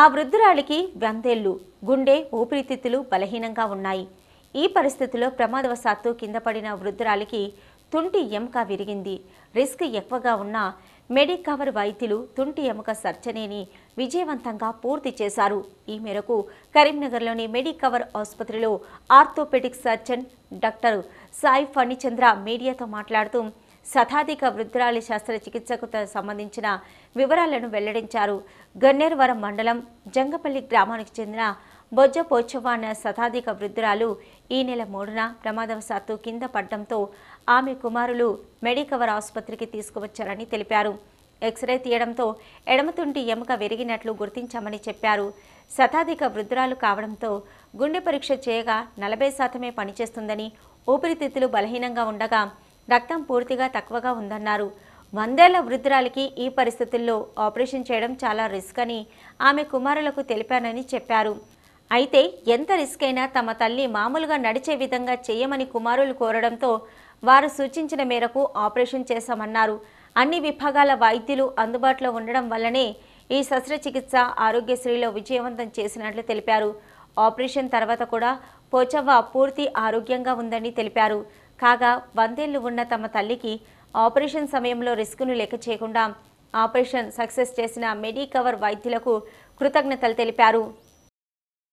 ఆ వృద్ధురాలికి వందేళ్లు గుండె ఊపిరితిత్తులు బలహీనంగా ఉన్నాయి ఈ పరిస్థితిలో ప్రమాదవశాత్తు కింద పడిన వృద్ధురాలికి తుంటి ఎముక విరిగింది రిస్క్ ఎక్కువగా ఉన్న మెడికవర్ వైద్యులు తుంటి ఎముక సర్చనేని విజయవంతంగా పూర్తి చేశారు ఈ మేరకు కరీంనగర్లోని మెడికవర్ ఆసుపత్రిలో orthopaedic surgeon doctor Sai Phanichandra మీడియాతో మాట్లాడుతూ శతాధిక వృద్ధురాలి శస్త్రచికిత్సకు సంబంధించిన వివరాలను వెల్లడించారు గన్నేరువరం మండలం జంగపల్లి గ్రామానికి చెందిన బొజ్జ పోచవాన్న శతాధిక వృద్ధురాలు ఈ నెల మూడున ప్రమాదవశాత్తు కింద పడడంతో ఆమె కుమారులు మెడికవర్ ఆసుపత్రికి తీసుకువచ్చారని తెలిపారు ఎక్స్రే తీయడంతో ఎడమతుంటి ఎముక విరిగినట్లు గుర్తించామని చెప్పారు శతాధిక వృద్ధురాలు కావడంతో గుండె పరీక్ష చేయగా నలభై శాతమే పనిచేస్తుందని ఊపిరితిత్తులు బలహీనంగా ఉండగా రక్తం పూర్తిగా తక్కువగా ఉందన్నారు వందేళ్ల వృద్ధురాలికి ఈ పరిస్థితుల్లో ఆపరేషన్ చేయడం చాలా రిస్క్ అని ఆమె కుమారులకు తెలిపానని చెప్పారు అయితే ఎంత రిస్క్ అయినా తమ తల్లి మామూలుగా నడిచే విధంగా చేయమని కుమారులు కోరడంతో వారు సూచించిన మేరకు ఆపరేషన్ చేశామన్నారు అన్ని విభాగాల వైద్యులు అందుబాటులో ఉండడం వల్లనే ఈ శస్త్రచికిత్స ఆరోగ్యశ్రీలో విజయవంతం చేసినట్లు తెలిపారు ఆపరేషన్ తర్వాత కూడా పోచవ్వ పూర్తి ఆరోగ్యంగా ఉందని తెలిపారు కాగా వందేళ్లు ఉన్న తమ తల్లికి ఆపరేషన్ సమయంలో రిస్క్ను లెక్క చేయకుండా ఆపరేషన్ సక్సెస్ చేసిన మెడికవర్ వైద్యులకు కృతజ్ఞతలు తెలిపారు